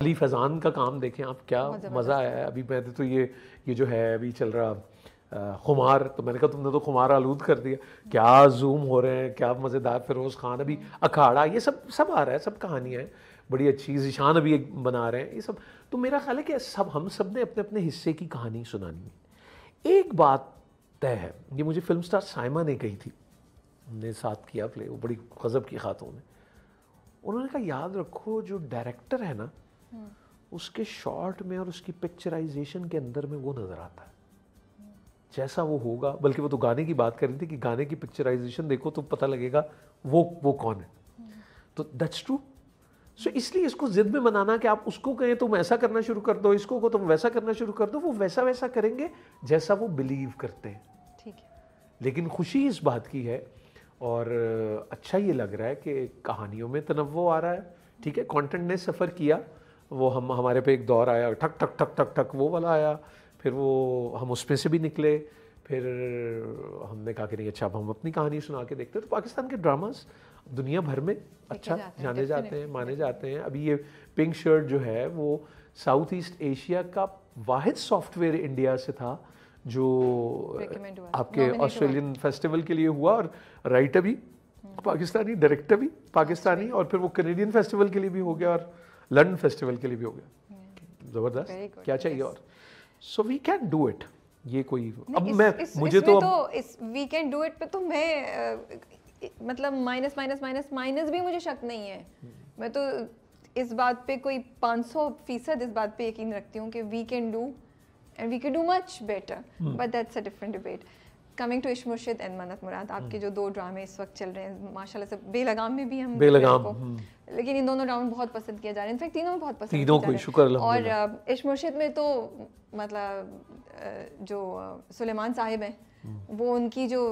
अली फजान का काम देखें आप क्या मज़ा आया है अभी मैं तो ये ये जो है अभी चल रहा खुमार तो मैंने कहा तुमने तो खुमार आलूद कर दिया क्या जूम हो रहे हैं क्या मज़ेदार फिरोज़ खान अभी अखाड़ा ये सब सब आ रहा है सब कहानियाँ हैं बड़ी अच्छी ईशान अभी एक बना रहे हैं ये सब तो मेरा ख्याल है कि सब हम सब ने अपने अपने हिस्से की कहानी सुनानी है एक बात तय है ये मुझे फिल्म स्टार साइमा ने कही थी हमने साथ किया प्ले वो बड़ी गज़ब की खातों ने उन्होंने कहा याद रखो जो डायरेक्टर है ना उसके शॉर्ट में और उसकी पिक्चराइजेशन के अंदर में वो नज़र आता है जैसा वो होगा बल्कि वो तो गाने की बात कर रही थी कि गाने की पिक्चराइजेशन देखो तो पता लगेगा वो वो कौन है तो दैट्स ट्रू सो इसलिए इसको ज़िद में बनाना कि आप उसको कहें तुम तो ऐसा करना शुरू कर दो इसको को तुम तो वैसा करना शुरू कर दो वो वैसा वैसा करेंगे जैसा वो बिलीव करते हैं ठीक है लेकिन खुशी इस बात की है और अच्छा ये लग रहा है कि कहानियों में तनवो आ रहा है ठीक है कॉन्टेंट ने सफ़र किया वो हम हमारे पे एक दौर आया ठक ठक ठक ठक ठक वो वाला आया फिर वो हम उसमें से भी निकले फिर हमने कहा कि नहीं अच्छा अब हम अपनी कहानी सुना के देखते तो पाकिस्तान के ड्रामास दुनिया भर में अच्छा जाते जाने जाते हैं माने जाते हैं अभी ये पिंक शर्ट जो है वो साउथ ईस्ट एशिया का वाहिद सॉफ्टवेयर इंडिया से था जो आपके ऑस्ट्रेलियन फेस्टिवल के लिए हुआ और राइटर हम्म। भी पाकिस्तानी डायरेक्टर भी पाकिस्तानी और फिर वो कनेडियन फेस्टिवल के लिए भी हो गया और लंडन फेस्टिवल के लिए भी हो गया ज़बरदस्त क्या चाहिए और so we can do it ये कोई अब मैं मुझे तो, तो इस वी कैन डू इट पे तो मैं मतलब माइनस माइनस माइनस माइनस भी मुझे शक नहीं है hmm. मैं तो इस बात पे कोई 500 फीसद इस बात पे यकीन रखती हूँ कि we can do and we can do much better but that's a different debate coming to Ishq Murshid and मन्नत मुराद आपके जो दो ड्रामे इस वक्त चल रहे हैं माशाल्लाह से बेलगाम में भी हम बेलगाम लेकिन इन दोनों राउंड बहुत पसंद किया जा रहे हैं इनफैक्ट तीनों में बहुत पसंद तीनों को शुक्र और इश मुर्शिद में तो मतलब जो सुलेमान साहिब हैं हम्म। वो उनकी जो